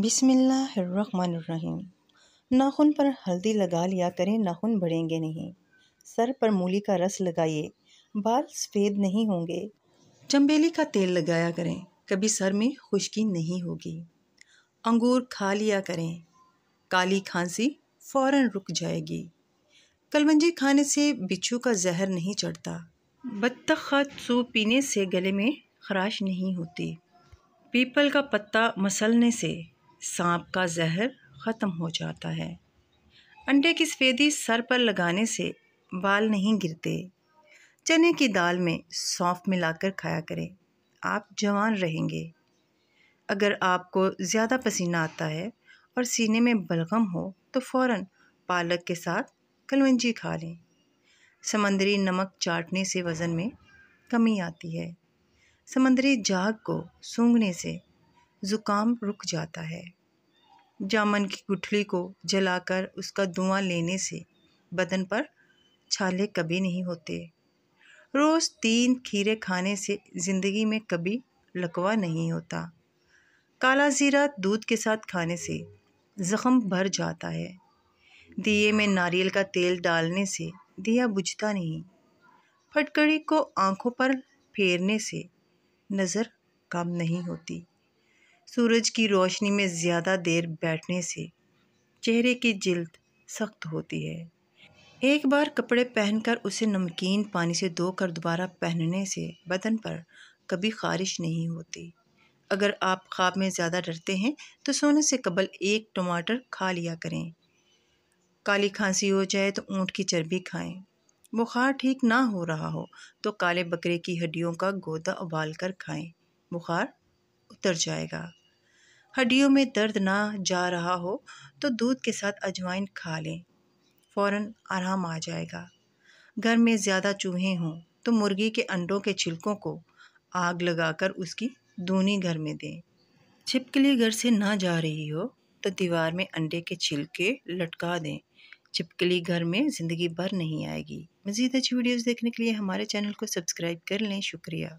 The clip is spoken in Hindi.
बिसमीम नाखून पर हल्दी लगा लिया करें नाखून बढ़ेंगे नहीं सर पर मूली का रस लगाइए बाल सफ़ेद नहीं होंगे चम्बेली का तेल लगाया करें कभी सर में खुश्की नहीं होगी अंगूर खा लिया करें काली खांसी फ़ौरन रुक जाएगी कलमंजी खाने से बिच्छू का जहर नहीं चढ़ता बत्तख खाद सूप पीने से गले में खराश नहीं होती पीपल का पत्ता मसलने से सांप का जहर ख़त्म हो जाता है अंडे की सफ़ेदी सर पर लगाने से बाल नहीं गिरते चने की दाल में सौंफ मिलाकर खाया करें आप जवान रहेंगे अगर आपको ज़्यादा पसीना आता है और सीने में बलगम हो तो फ़ौर पालक के साथ कलवंजी खा लें समंदरी नमक चाटने से वज़न में कमी आती है समंदरी जाग को सूंघने से ज़ुकाम रुक जाता है जामन की गुठली को जलाकर उसका धुआं लेने से बदन पर छाले कभी नहीं होते रोज़ तीन खीरे खाने से ज़िंदगी में कभी लकवा नहीं होता काला ज़ीरा दूध के साथ खाने से ज़ख्म भर जाता है दिए में नारियल का तेल डालने से दिया बुझता नहीं फटकड़ी को आंखों पर फेरने से नज़र कम नहीं होती सूरज की रोशनी में ज़्यादा देर बैठने से चेहरे की जिल्द सख्त होती है एक बार कपड़े पहनकर उसे नमकीन पानी से धोकर दोबारा पहनने से बदन पर कभी खारिश नहीं होती अगर आप ख्वाब में ज़्यादा डरते हैं तो सोने से कबल एक टमाटर खा लिया करें काली खांसी हो जाए तो ऊँट की चर्बी खाएं बुखार ठीक ना हो रहा हो तो काले बकरे की हड्डियों का गोदा उबाल कर खाएं बुखार उतर जाएगा हड्डियों में दर्द ना जा रहा हो तो दूध के साथ अजवाइन खा लें फ़ौर आराम आ जाएगा घर में ज़्यादा चूहे हों तो मुर्गी के अंडों के छिलकों को आग लगाकर उसकी दूनी घर में दें छिपकली घर से ना जा रही हो तो दीवार में अंडे के छिलके लटका दें छिपकली घर में ज़िंदगी भर नहीं आएगी मज़ीद अच्छी वीडियोज़ देखने के लिए हमारे चैनल को सब्सक्राइब कर लें शुक्रिया